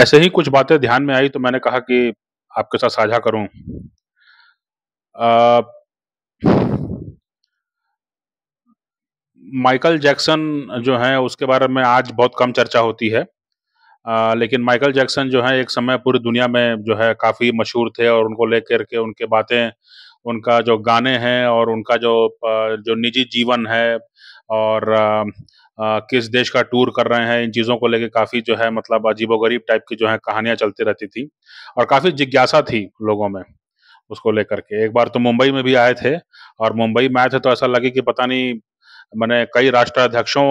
ऐसे ही कुछ बातें ध्यान में आई तो मैंने कहा कि आपके साथ साझा करूं आ, माइकल जैक्सन जो है उसके बारे में आज बहुत कम चर्चा होती है आ, लेकिन माइकल जैक्सन जो है एक समय पूरी दुनिया में जो है काफ़ी मशहूर थे और उनको लेकर के उनके बातें उनका जो गाने हैं और उनका जो जो निजी जीवन है और आ, किस देश का टूर कर रहे हैं इन चीज़ों को लेके काफ़ी जो है मतलब अजीबोगरीब टाइप की जो है कहानियाँ चलती रहती थी और काफ़ी जिज्ञासा थी लोगों में उसको लेकर के एक बार तो मुंबई में भी आए थे और मुंबई में आए थे तो ऐसा लगे कि पता नहीं मैंने कई राष्ट्राध्यक्षों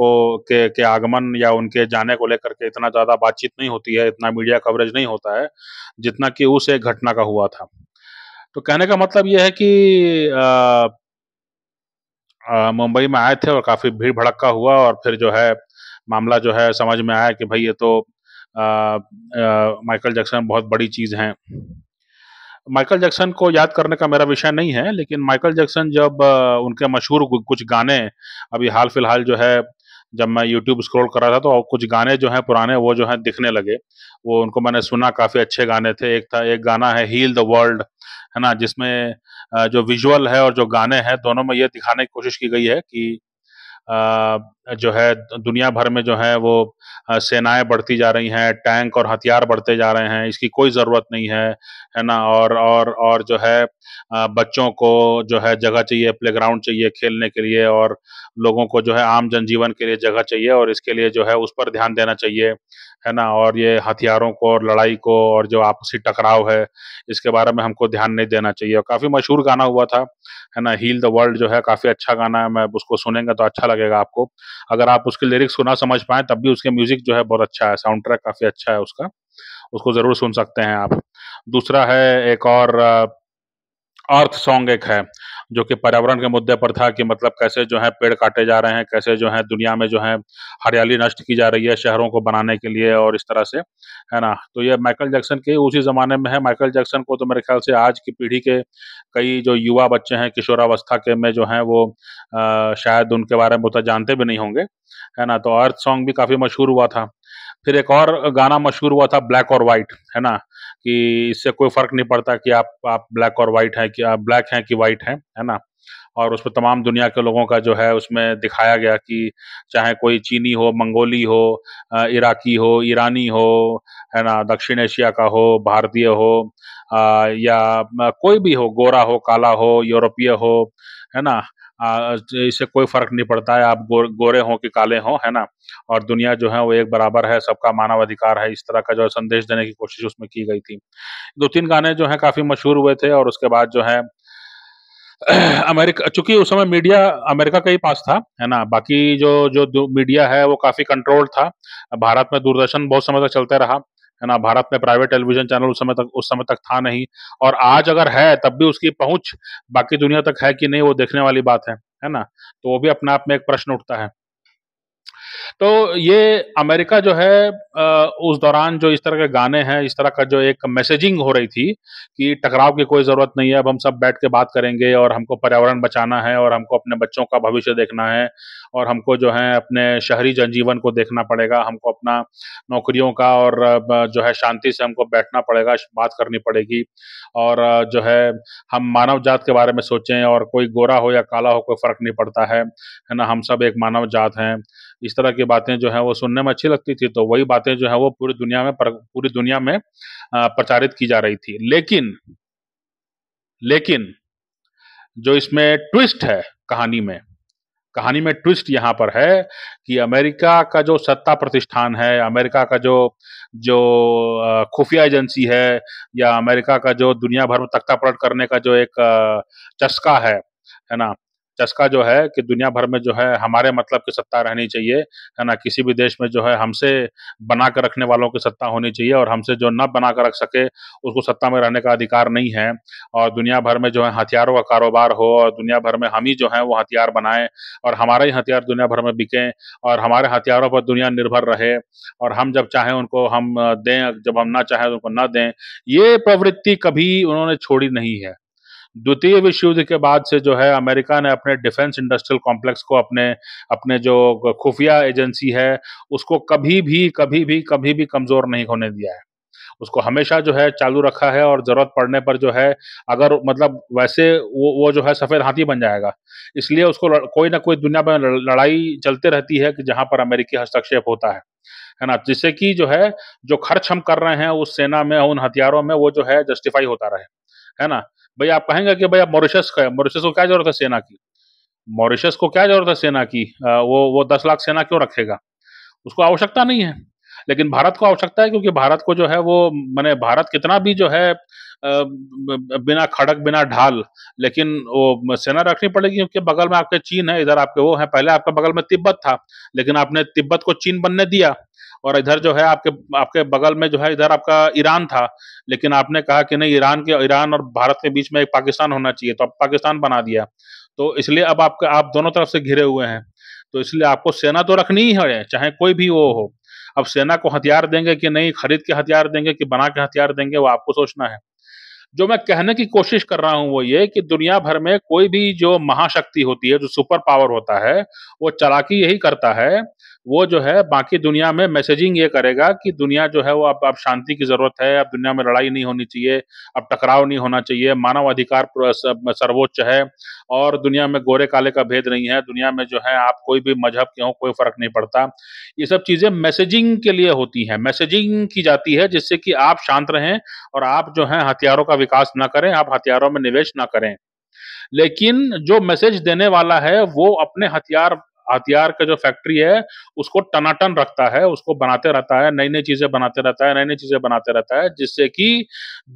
को के के आगमन या उनके जाने को लेकर के इतना ज़्यादा बातचीत नहीं होती है इतना मीडिया कवरेज नहीं होता है जितना कि उस एक घटना का हुआ था तो कहने का मतलब यह है कि मुंबई में आए थे और काफ़ी भीड़ भड़का हुआ और फिर जो है मामला जो है समझ में आया कि भाई ये तो माइकल जैक्सन बहुत बड़ी चीज़ है माइकल जैक्सन को याद करने का मेरा विषय नहीं है लेकिन माइकल जैक्सन जब उनके मशहूर कुछ गाने अभी हाल फिलहाल जो है जब मैं यूट्यूब स्क्रॉल कर रहा था तो कुछ गाने जो हैं पुराने वो जो हैं दिखने लगे वो उनको मैंने सुना काफ़ी अच्छे गाने थे एक था एक गाना है हील द वर्ल्ड है ना जिसमें जो विजुअल है और जो गाने हैं दोनों में ये दिखाने की कोशिश की गई है कि जो है दुनिया भर में जो है वो सेनाएं बढ़ती जा रही हैं टैंक और हथियार बढ़ते जा रहे हैं इसकी कोई ज़रूरत नहीं है है ना और और और जो है बच्चों को जो है जगह चाहिए प्लेग्राउंड चाहिए खेलने के लिए और लोगों को जो है आम जनजीवन के लिए जगह चाहिए और इसके लिए जो है उस पर ध्यान देना चाहिए है ना और ये हथियारों को और लड़ाई को और जो आपसी टकराव है इसके बारे में हमको ध्यान नहीं देना चाहिए और काफ़ी मशहूर गाना हुआ था है ना हील द वर्ल्ड जो है काफ़ी अच्छा गाना है मैं उसको सुनेंगे तो अच्छा लगेगा आपको अगर आप उसके लिरिक्स को ना समझ पाए तब भी उसके म्यूज़िक जो है बहुत अच्छा है साउंड ट्रैक काफ़ी अच्छा है उसका उसको ज़रूर सुन सकते हैं आप दूसरा है एक और अर्थ सॉन्ग एक है जो कि पर्यावरण के मुद्दे पर था कि मतलब कैसे जो है पेड़ काटे जा रहे हैं कैसे जो है दुनिया में जो है हरियाली नष्ट की जा रही है शहरों को बनाने के लिए और इस तरह से है ना तो ये माइकल जैक्सन के उसी ज़माने में है माइकल जैक्सन को तो मेरे ख्याल से आज की पीढ़ी के कई जो युवा बच्चे हैं किशोरावस्था के में जो हैं वो आ, शायद उनके बारे में उतना जानते भी नहीं होंगे है ना तो अर्थ सॉन्ग भी काफ़ी मशहूर हुआ था फिर एक और गाना मशहूर हुआ था ब्लैक और वाइट है ना कि इससे कोई फर्क नहीं पड़ता कि आप आप ब्लैक और वाइट हैं कि आप ब्लैक हैं कि वाइट हैं है ना और उसमें तमाम दुनिया के लोगों का जो है उसमें दिखाया गया कि चाहे कोई चीनी हो मंगोली हो इराकी हो ईरानी हो है ना दक्षिण एशिया का हो भारतीय हो आ, या कोई भी हो गोरा हो काला हो यूरोपीय हो है ना इससे कोई फर्क नहीं पड़ता है आप गो, गोरे हों कि काले हों है ना और दुनिया जो है वो एक बराबर है सबका मानव अधिकार है इस तरह का जो है संदेश देने की कोशिश उसमें की गई थी दो तीन गाने जो है काफी मशहूर हुए थे और उसके बाद जो है अमेरिका चूंकि उस समय मीडिया अमेरिका का ही पास था है ना बाकी जो जो मीडिया है वो काफी कंट्रोल्ड था भारत में दूरदर्शन बहुत समय तक चलते रहा है ना भारत में प्राइवेट टेलीविजन चैनल उस समय तक उस समय तक था नहीं और आज अगर है तब भी उसकी पहुंच बाकी दुनिया तक है कि नहीं वो देखने वाली बात है है ना तो वो भी अपने आप में एक प्रश्न उठता है तो ये अमेरिका जो है उस दौरान जो इस तरह के गाने हैं इस तरह का जो एक मैसेजिंग हो रही थी कि टकराव की कोई ज़रूरत नहीं है अब हम सब बैठ के बात करेंगे और हमको पर्यावरण बचाना है और हमको अपने बच्चों का भविष्य देखना है और हमको जो है अपने शहरी जनजीवन को देखना पड़ेगा हमको अपना नौकरियों का और जो है शांति से हमको बैठना पड़ेगा बात करनी पड़ेगी और जो है हम मानव जात के बारे में सोचें और कोई गोरा हो या काला हो कोई फर्क नहीं पड़ता है है ना हम सब एक मानव जात हैं इस तरह की बातें जो है वो सुनने में अच्छी लगती थी तो वही बातें जो है वो पूरी दुनिया में पूरी दुनिया में प्रचारित की जा रही थी लेकिन लेकिन जो इसमें ट्विस्ट है कहानी में कहानी में ट्विस्ट यहाँ पर है कि अमेरिका का जो सत्ता प्रतिष्ठान है अमेरिका का जो जो खुफिया एजेंसी है या अमेरिका का जो दुनिया भर में तख्ता पलट करने का जो एक चस्का है है ना चस्का जो है कि दुनिया भर में जो है हमारे मतलब की सत्ता रहनी चाहिए है ना किसी भी देश में जो है हमसे बना कर रखने वालों की सत्ता होनी चाहिए और हमसे जो न बना कर रख सके उसको सत्ता में रहने का अधिकार नहीं है और दुनिया भर में जो है हथियारों का कारोबार हो और दुनिया भर में हम ही जो है वो हथियार बनाए और हमारे ही हथियार दुनिया भर में बिकें और हमारे हथियारों पर दुनिया निर्भर रहे और हम जब चाहें उनको हम दें जब हम ना चाहें तो उनको ना दें ये प्रवृत्ति कभी उन्होंने छोड़ी नहीं है द्वितीय विश्व युद्ध के बाद से जो है अमेरिका ने अपने डिफेंस इंडस्ट्रियल कॉम्प्लेक्स को अपने अपने जो खुफिया एजेंसी है उसको कभी भी कभी भी कभी भी कमजोर नहीं होने दिया है उसको हमेशा जो है चालू रखा है और जरूरत पड़ने पर जो है अगर मतलब वैसे वो वो जो है सफेद हाथी बन जाएगा इसलिए उसको कोई ना कोई दुनिया में लड़ाई चलते रहती है कि जहां पर अमेरिकी हस्तक्षेप होता है है ना जिससे कि जो है जो खर्च हम कर रहे हैं उस सेना में उन हथियारों में वो जो है जस्टिफाई होता रहे है ना भाई आप कहेंगे कि भाई आप मॉरिशस का मॉरिशस को क्या जरूरत है सेना की मॉरिशस को क्या जरूरत है सेना की वो वो दस लाख सेना क्यों रखेगा उसको आवश्यकता नहीं है लेकिन भारत को आवश्यकता है क्योंकि भारत को जो है वो मैंने भारत कितना भी जो है बिना खड़क बिना ढाल लेकिन वो सेना रखनी पड़ेगी क्योंकि बगल में आपके चीन है इधर आपके वो है पहले आपका बगल में तिब्बत था लेकिन आपने तिब्बत को चीन बनने दिया और इधर जो है आपके आपके बगल में जो है इधर आपका ईरान था लेकिन आपने कहा कि नहीं ईरान के ईरान और भारत के बीच में एक पाकिस्तान होना चाहिए तो आप पाकिस्तान बना दिया तो इसलिए अब आपके आप दोनों तरफ से घिरे हुए हैं तो इसलिए आपको सेना तो रखनी ही है चाहे कोई भी वो हो अब सेना को हथियार देंगे कि नहीं खरीद के हथियार देंगे कि बना के हथियार देंगे वो आपको सोचना है जो मैं कहने की कोशिश कर रहा हूं वो ये कि दुनिया भर में कोई भी जो महाशक्ति होती है जो सुपर पावर होता है वो चलाकी यही करता है वो जो है बाकी दुनिया में मैसेजिंग ये करेगा कि दुनिया जो है वो अब अब शांति की जरूरत है अब दुनिया में लड़ाई नहीं होनी चाहिए अब टकराव नहीं होना चाहिए मानव अधिकार सर्वोच्च है और दुनिया में गोरे काले का भेद नहीं है दुनिया में जो है आप कोई भी मजहब के हों कोई फर्क नहीं पड़ता ये सब चीजें मैसेजिंग के लिए होती हैं मैसेजिंग की जाती है जिससे कि आप शांत रहें और आप जो है हथियारों का विकास ना करें आप हथियारों में निवेश ना करें लेकिन जो मैसेज देने वाला है वो अपने हथियार हथियार का जो फैक्ट्री है उसको टनाटन रखता है उसको बनाते रहता है नई नई चीजें बनाते रहता है नई नई चीजें बनाते रहता है जिससे कि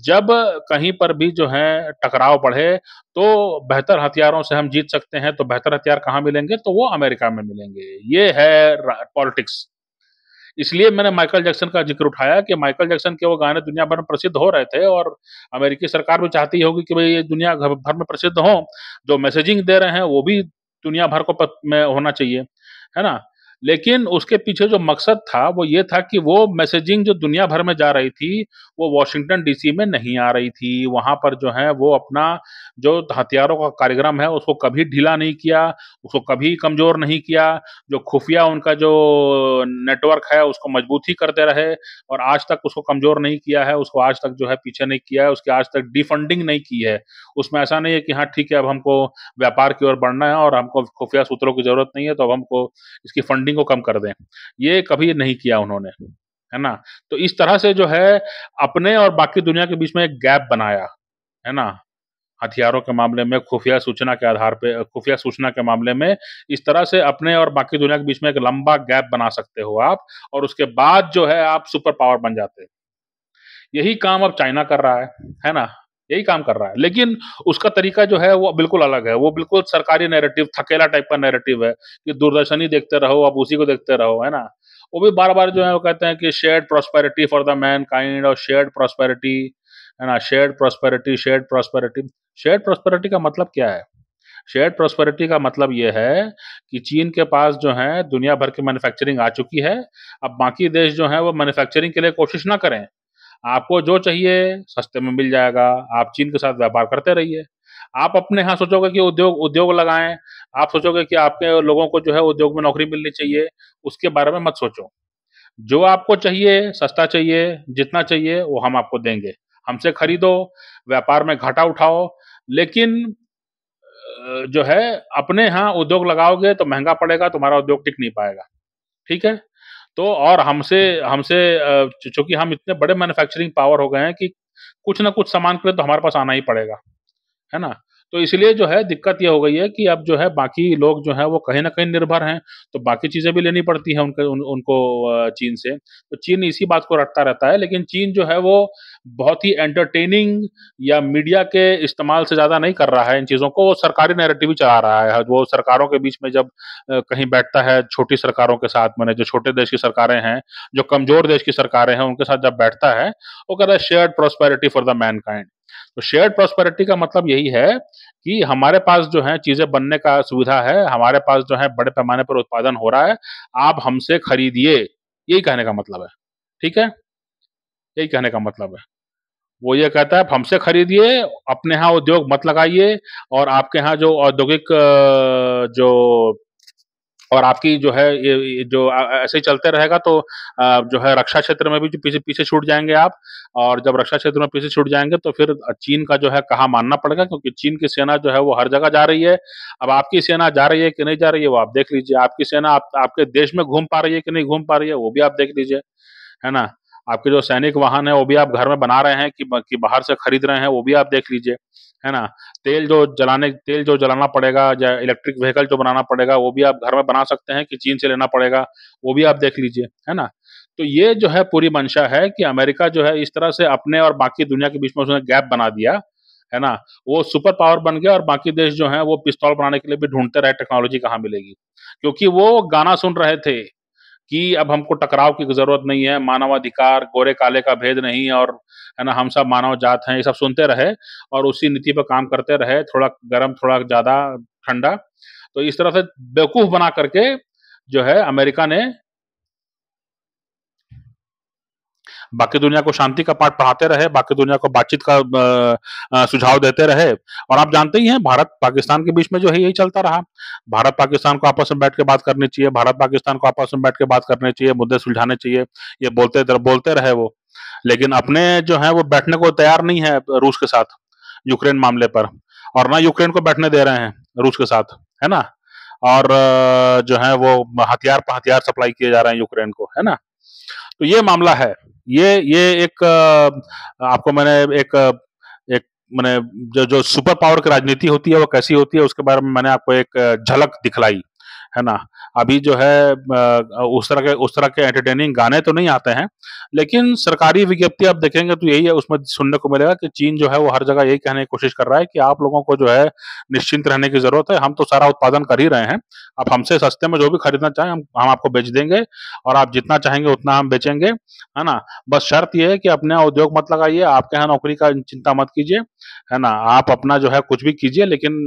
जब कहीं पर भी जो है टकराव बढ़े तो बेहतर हथियारों से हम जीत सकते हैं तो बेहतर हथियार कहाँ मिलेंगे तो वो अमेरिका में मिलेंगे ये है पॉलिटिक्स इसलिए मैंने माइकल जैक्सन का जिक्र उठाया कि माइकल जैक्सन के वो गाने दुनिया भर में प्रसिद्ध हो रहे थे और अमेरिकी सरकार भी चाहती होगी कि भाई ये दुनिया भर में प्रसिद्ध हो जो मैसेजिंग दे रहे हैं वो भी दुनिया भर को में होना चाहिए है ना लेकिन उसके पीछे जो मकसद था वो ये था कि वो मैसेजिंग जो दुनिया भर में जा रही थी वो वॉशिंगटन डीसी में नहीं आ रही थी वहां पर जो है वो अपना जो हथियारों का कार्यक्रम है उसको कभी ढीला नहीं किया उसको कभी कमज़ोर नहीं किया जो खुफिया उनका जो नेटवर्क है उसको मजबूती करते रहे और आज तक उसको कमज़ोर नहीं किया है उसको आज तक जो है पीछे नहीं किया है उसकी आज तक डिफंडिंग नहीं की है उसमें ऐसा नहीं है कि हाँ ठीक है अब हमको व्यापार की ओर बढ़ना है और हमको खुफिया सूत्रों की ज़रूरत नहीं है तो अब हमको इसकी फंडिंग फंडिंग को कम कर दें ये कभी नहीं किया उन्होंने है ना तो इस तरह से जो है अपने और बाकी दुनिया के बीच में एक गैप बनाया है ना हथियारों के मामले में खुफिया सूचना के आधार पे खुफिया सूचना के मामले में इस तरह से अपने और बाकी दुनिया के बीच में एक लंबा गैप बना सकते हो आप और उसके बाद जो है आप सुपर पावर बन जाते यही काम अब चाइना कर रहा है है ना यही काम कर रहा है लेकिन उसका तरीका जो है वो बिल्कुल अलग है वो बिल्कुल सरकारी नैरेटिव थकेला टाइप का नैरेटिव है कि दूरदर्शन ही देखते रहो आप उसी को देखते रहो है ना वो भी बार बार जो है वो कहते हैं कि shared prosperity for the mankind और शेयर्ड प्रॉस्पेरिटी है ना shared prosperity shared prosperity shared prosperity का मतलब क्या है शेयर्ड प्रॉस्पेरिटी का मतलब यह है कि चीन के पास जो है दुनिया भर की मैन्युफैक्चरिंग आ चुकी है अब बाकी देश जो है वो मैन्युफैक्चरिंग के लिए कोशिश ना करें आपको जो चाहिए सस्ते में मिल जाएगा आप चीन के साथ व्यापार करते रहिए आप अपने यहाँ सोचोगे कि उद्योग उद्योग लगाएं आप सोचोगे कि आपके लोगों को जो है उद्योग में नौकरी मिलनी चाहिए उसके बारे में मत सोचो जो आपको चाहिए सस्ता चाहिए जितना चाहिए वो हम आपको देंगे हमसे खरीदो व्यापार में घाटा उठाओ लेकिन जो है अपने यहाँ उद्योग लगाओगे तो महंगा पड़ेगा तुम्हारा उद्योग टिक नहीं पाएगा ठीक है तो और हमसे हमसे चूंकि हम इतने बड़े मैन्युफैक्चरिंग पावर हो गए हैं कि कुछ ना कुछ सामान के लिए तो हमारे पास आना ही पड़ेगा है ना तो इसलिए जो है दिक्कत यह हो गई है कि अब जो है बाकी लोग जो है वो कहीं ना कहीं निर्भर हैं तो बाकी चीज़ें भी लेनी पड़ती हैं उनके उन, उनको चीन से तो चीन इसी बात को रटता रहता है लेकिन चीन जो है वो बहुत ही एंटरटेनिंग या मीडिया के इस्तेमाल से ज़्यादा नहीं कर रहा है इन चीज़ों को वो सरकारी नेरेटिव भी चला रहा है वो सरकारों के बीच में जब कहीं बैठता है छोटी सरकारों के साथ मैंने जो छोटे देश की सरकारें हैं जो कमज़ोर देश की सरकारें हैं उनके साथ जब बैठता है वो कह रहा है shared prosperity for the man तो शेयर्ड प्रॉस्पेरिटी का मतलब यही है कि हमारे पास जो है चीजें बनने का सुविधा है हमारे पास जो है बड़े पैमाने पर उत्पादन हो रहा है आप हमसे खरीदिए यही कहने का मतलब है ठीक है यही कहने का मतलब है वो ये कहता है आप हमसे खरीदिए अपने यहाँ उद्योग मत लगाइए और आपके यहाँ जो औद्योगिक जो और आपकी जो है ये जो ऐसे ही चलते रहेगा तो जो है रक्षा क्षेत्र में भी पीछे पीछे छूट जाएंगे आप और जब रक्षा क्षेत्र में पीछे छूट जाएंगे तो फिर चीन का जो है कहा मानना पड़ेगा क्योंकि चीन की सेना जो है वो हर जगह जा रही है अब आपकी सेना जा रही है कि नहीं जा रही है वो आप देख लीजिए आपकी सेना आप, आपके देश में घूम पा रही है कि नहीं घूम पा रही है वो भी आप देख लीजिए है ना आपके जो सैनिक वाहन है वो भी आप घर में बना रहे हैं कि, कि बाहर से खरीद रहे हैं वो भी आप देख लीजिए है ना तेल जो जलाने तेल जो जलाना पड़ेगा या इलेक्ट्रिक व्हीकल जो बनाना पड़ेगा वो भी आप घर में बना सकते हैं कि चीन से लेना पड़ेगा वो भी आप देख लीजिए है ना तो ये जो है पूरी मंशा है कि अमेरिका जो है इस तरह से अपने और बाकी दुनिया के बीच में उसने गैप बना दिया है ना वो सुपर पावर बन गया और बाकी देश जो है वो पिस्तौल बनाने के लिए भी ढूंढते रहे टेक्नोलॉजी कहाँ मिलेगी क्योंकि वो गाना सुन रहे थे कि अब हमको टकराव की जरूरत नहीं है मानवाधिकार गोरे काले का भेद नहीं और है ना हम सब मानव जात हैं ये सब सुनते रहे और उसी नीति पर काम करते रहे थोड़ा गर्म थोड़ा ज्यादा ठंडा तो इस तरह से बेवकूफ बना करके जो है अमेरिका ने बाकी दुनिया को शांति का पाठ पढ़ाते रहे बाकी दुनिया को बातचीत का सुझाव देते रहे और आप जानते ही हैं भारत पाकिस्तान के बीच में जो है यही चलता रहा भारत पाकिस्तान को आपस में बैठ के बात करनी चाहिए भारत पाकिस्तान को आपस में बैठ के बात करनी चाहिए मुद्दे सुलझाने चाहिए ये बोलते बोलते रहे वो लेकिन अपने जो है वो बैठने को तैयार नहीं है रूस के साथ यूक्रेन मामले पर और ना यूक्रेन को बैठने दे रहे हैं रूस के साथ है ना और जो है वो हथियार पर हथियार सप्लाई किए जा रहे हैं यूक्रेन को है ना तो ये मामला है ये ये एक आपको मैंने एक एक मैंने जो जो सुपर पावर की राजनीति होती है वो कैसी होती है उसके बारे में मैंने आपको एक झलक दिखलाई है ना अभी जो है उस तरह के उस तरह के एंटरटेनिंग गाने तो नहीं आते हैं लेकिन सरकारी विज्ञप्ति आप देखेंगे तो यही है उसमें सुनने को मिलेगा कि चीन जो है वो हर जगह यही कहने की कोशिश कर रहा है कि आप लोगों को जो है निश्चिंत रहने की जरूरत है हम तो सारा उत्पादन कर ही रहे हैं आप हमसे सस्ते में जो भी खरीदना चाहें हम हम आपको बेच देंगे और आप जितना चाहेंगे उतना हम बेचेंगे है ना बस शर्त यह है कि अपने उद्योग मत लगाइए आपके यहाँ नौकरी का चिंता मत कीजिए है ना आप अपना जो है कुछ भी कीजिए लेकिन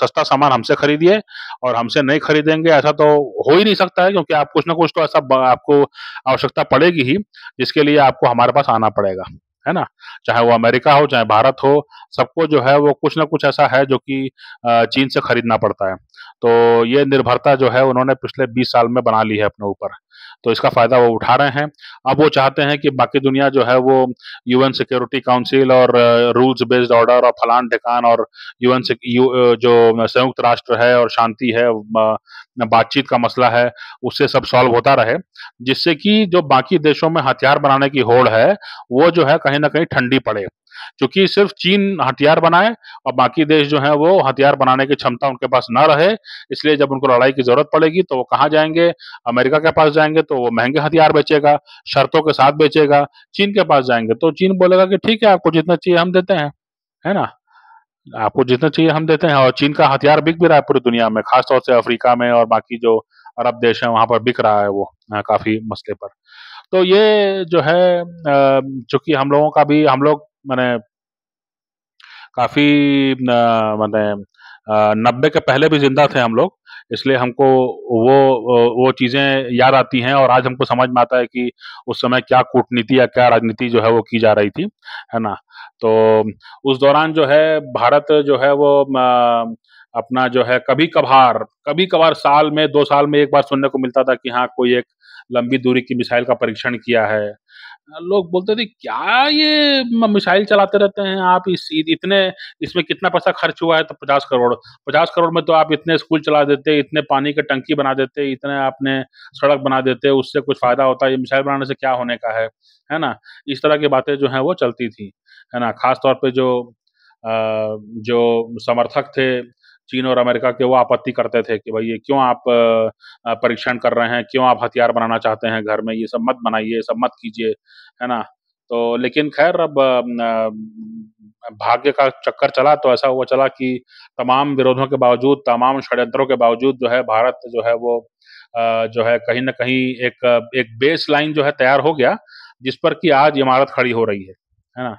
सस्ता सामान हमसे खरीदिए और हमसे नहीं खरीदेंगे ऐसा तो हो ही नहीं सकता है क्योंकि आप कुछ ना कुछ तो ऐसा आपको आवश्यकता पड़ेगी ही जिसके लिए आपको हमारे पास आना पड़ेगा है ना चाहे वो अमेरिका हो चाहे भारत हो सबको जो है वो कुछ ना कुछ ऐसा है जो कि चीन से खरीदना पड़ता है तो ये निर्भरता जो है उन्होंने पिछले 20 साल में बना ली है अपने ऊपर तो इसका फ़ायदा वो उठा रहे हैं अब वो चाहते हैं कि बाकी दुनिया जो है वो यूएन सिक्योरिटी काउंसिल और रूल्स बेस्ड ऑर्डर और फलान ठिकान और यूएन यू, जो संयुक्त राष्ट्र है और शांति है बातचीत का मसला है उससे सब सॉल्व होता रहे जिससे कि जो बाकी देशों में हथियार बनाने की होड़ है वो जो है कहीं ना कहीं ठंडी पड़े क्योंकि सिर्फ चीन हथियार बनाए और बाकी देश जो है वो हथियार बनाने की क्षमता उनके पास ना रहे इसलिए जब उनको लड़ाई की जरूरत पड़ेगी तो वो कहाँ जाएंगे अमेरिका के पास जाएंगे तो वो महंगे हथियार बेचेगा शर्तों के साथ बेचेगा चीन के पास जाएंगे तो चीन बोलेगा कि ठीक है आपको जितना चाहिए हम देते हैं है ना आपको जितना चाहिए हम देते हैं और चीन का हथियार बिक भी रहा है पूरी दुनिया में खासतौर से अफ्रीका में और बाकी जो अरब देश है वहां पर बिक रहा है वो काफी मसले पर तो ये जो है चूंकि हम लोगों का भी हम लोग मैंने काफ़ी मैंने नब्बे के पहले भी जिंदा थे हम लोग इसलिए हमको वो वो चीज़ें याद आती हैं और आज हमको समझ में आता है कि उस समय क्या कूटनीति या क्या राजनीति जो है वो की जा रही थी है ना तो उस दौरान जो है भारत जो है वो अपना जो है कभी कभार कभी कभार साल में दो साल में एक बार सुनने को मिलता था कि हाँ कोई एक लंबी दूरी की मिसाइल का परीक्षण किया है लोग बोलते थे क्या ये मिसाइल चलाते रहते हैं आप इस इतने इसमें कितना पैसा खर्च हुआ है तो पचास करोड़ पचास करोड़ में तो आप इतने स्कूल चला देते इतने पानी के टंकी बना देते इतने आपने सड़क बना देते उससे कुछ फायदा होता है ये मिसाइल बनाने से क्या होने का है है ना इस तरह की बातें जो है वो चलती थी है ना खासतौर पर जो आ, जो समर्थक थे चीन और अमेरिका के वो आपत्ति करते थे कि भाई ये क्यों आप परीक्षण कर रहे हैं क्यों आप हथियार बनाना चाहते हैं घर में ये सब मत बनाइए सब मत कीजिए है ना तो लेकिन खैर अब भाग्य का चक्कर चला तो ऐसा हुआ चला कि तमाम विरोधों के बावजूद तमाम षड्यंत्रों के बावजूद जो है भारत जो है वो जो है कहीं ना कहीं एक एक बेस लाइन जो है तैयार हो गया जिस पर कि आज इमारत खड़ी हो रही है है ना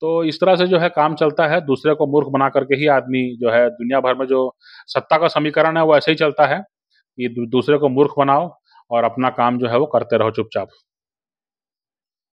तो इस तरह से जो है काम चलता है दूसरे को मूर्ख बना करके ही आदमी जो है दुनिया भर में जो सत्ता का समीकरण है वो ऐसे ही चलता है कि दूसरे को मूर्ख बनाओ और अपना काम जो है वो करते रहो चुपचाप